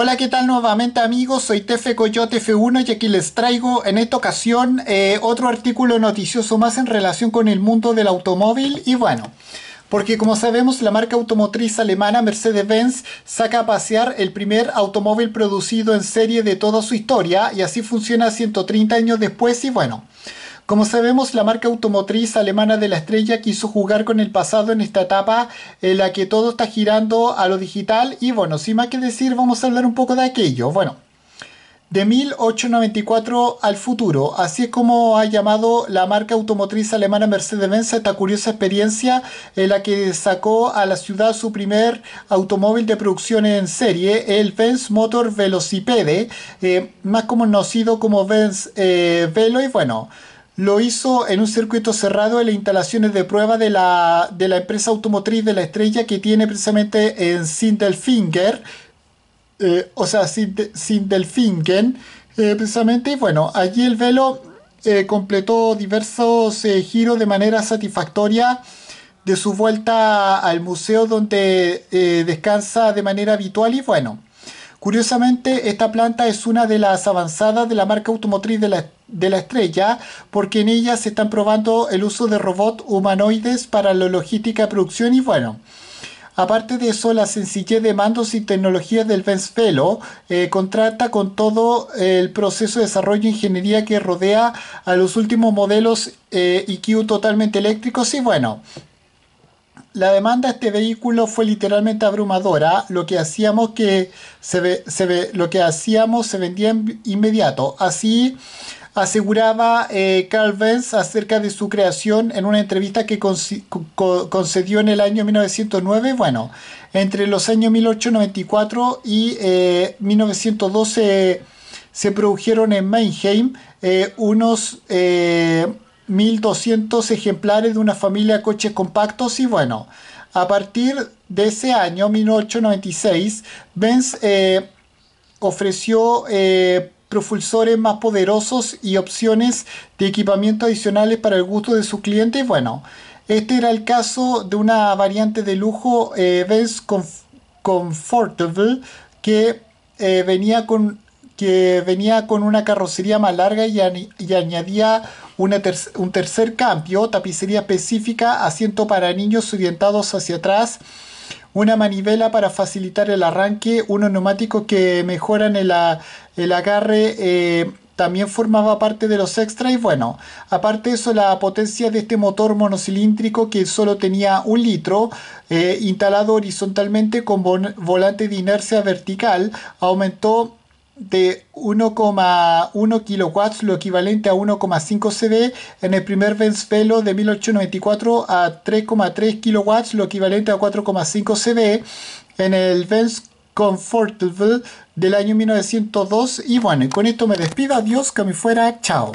Hola, ¿qué tal nuevamente amigos? Soy Tefe Coyote F1 y aquí les traigo en esta ocasión eh, otro artículo noticioso más en relación con el mundo del automóvil y bueno... Porque como sabemos la marca automotriz alemana Mercedes-Benz saca a pasear el primer automóvil producido en serie de toda su historia y así funciona 130 años después y bueno, como sabemos, la marca automotriz alemana de la estrella quiso jugar con el pasado en esta etapa en la que todo está girando a lo digital y bueno, sin más que decir, vamos a hablar un poco de aquello. Bueno, de 1894 al futuro, así es como ha llamado la marca automotriz alemana Mercedes-Benz esta curiosa experiencia en la que sacó a la ciudad su primer automóvil de producción en serie, el Benz Motor Velocipede, eh, más conocido como Benz eh, Velo y bueno lo hizo en un circuito cerrado en las instalaciones de prueba de la, empresa automotriz de la estrella que tiene precisamente en Sindelfinger, eh, o sea, Sindelfingen, eh, precisamente. Y bueno, allí el velo eh, completó diversos giros de manera satisfactoria de su vuelta al museo donde descansa de manera habitual y bueno. Curiosamente, esta planta es una de las avanzadas de la marca automotriz de la, estrella, porque en ella se están probando el uso de robots humanoides para la logística de producción y bueno. Aparte de eso, la sencillez de mandos y tecnologías del Venzfelo eh, contrata con todo el proceso de desarrollo e ingeniería que rodea a los últimos modelos IQ eh, totalmente eléctricos y bueno, la demanda de este vehículo fue literalmente abrumadora. Lo que hacíamos que se, se ve, lo que hacíamos se vendía inmediato. Así aseguraba eh, Carl Benz acerca de su creación en una entrevista que concedió en el año 1909. Bueno, entre los años 1894 y 1912 eh, eh, se produjeron en Mannheim unos 1.200 ejemplares de una familia de coches compactos y bueno, a partir de ese año, 1896, Benz eh, ofreció eh, propulsores más poderosos y opciones de equipamiento adicionales para el gusto de sus clientes. Bueno, este era el caso de una variante de lujo eh, Benz Comfortable que venía con que venía con una carrocería más larga y, y añadía un tercer cambio, tapicería específica, asiento para niños orientados hacia atrás, una manivela para facilitar el arranque, unos neumáticos que mejoran el, agarre. Eh, también formaba parte de los extras y bueno, aparte de eso la potencia de este motor monocilíndrico que solo tenía un litro eh, instalado horizontalmente con volante de inercia vertical aumentó de 1,1 kilowatts, lo equivalente a 1,5 cb En el primer velo de 1894 a 3,3 kilowatts, lo equivalente a 4,5 cb, En el Benz Comfortable del año 1902. Y bueno, con esto me despido. Adiós, que me fuera. Chao.